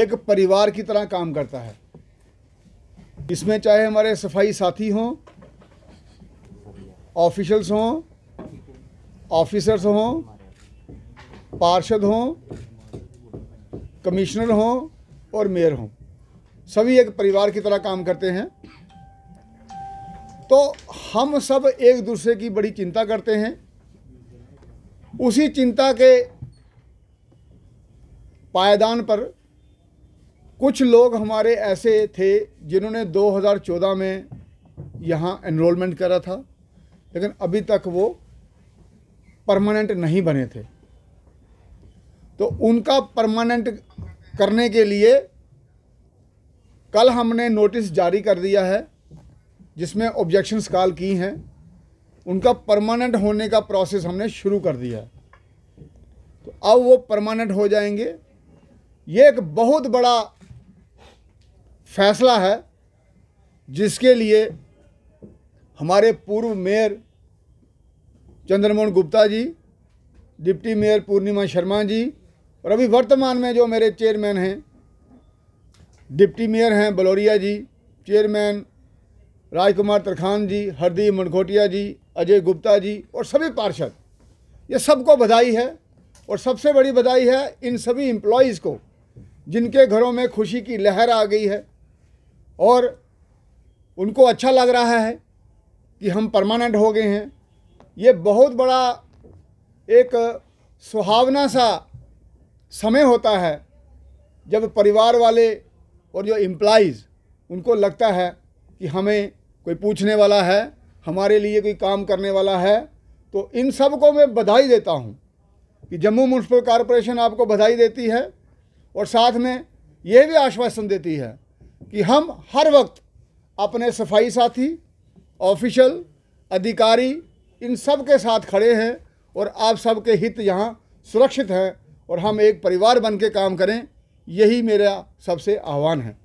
एक परिवार की तरह काम करता है इसमें चाहे हमारे सफाई साथी हों ऑफिशल्स हों ऑफिसर्स हों पार्षद हों कमिश्नर हों और मेयर हों सभी एक परिवार की तरह काम करते हैं तो हम सब एक दूसरे की बड़ी चिंता करते हैं उसी चिंता के पायदान पर कुछ लोग हमारे ऐसे थे जिन्होंने 2014 में यहाँ एनरोलमेंट करा था लेकिन अभी तक वो परमानेंट नहीं बने थे तो उनका परमानेंट करने के लिए कल हमने नोटिस जारी कर दिया है जिसमें ऑब्जेक्शंस कॉल की हैं उनका परमानेंट होने का प्रोसेस हमने शुरू कर दिया है तो अब वो परमानेंट हो जाएंगे ये एक बहुत बड़ा फैसला है जिसके लिए हमारे पूर्व mayor Chandramohan Gupta ji deputy mayor Purnima Sharma ji और अभी वर्तमान में जो मेरे चेयरमैन हैं डिप्टी मेयर हैं बलोरिया जी चेयरमैन राजकुमार तरखान जी हरदीप मनखोटिया जी अजय गुप्ता जी और सभी पार्षद ये सबको बधाई है और सबसे बड़ी बधाई है इन सभी एम्प्लॉयज़ को जिनके घरों में खुशी की लहर आ गई है और उनको अच्छा लग रहा है कि हम परमानेंट हो गए हैं ये बहुत बड़ा एक सुहावना सा समय होता है जब परिवार वाले और जो एम्प्लाइज़ उनको लगता है कि हमें कोई पूछने वाला है हमारे लिए कोई काम करने वाला है तो इन सब को मैं बधाई देता हूँ कि जम्मू म्यूनसिपल कॉरपोरेशन आपको बधाई देती है और साथ में ये भी आश्वासन देती है कि हम हर वक्त अपने सफाई साथी ऑफिशल अधिकारी इन सब के साथ खड़े हैं और आप सबके हित यहाँ सुरक्षित हैं और हम एक परिवार बन के काम करें यही मेरा सबसे आह्वान है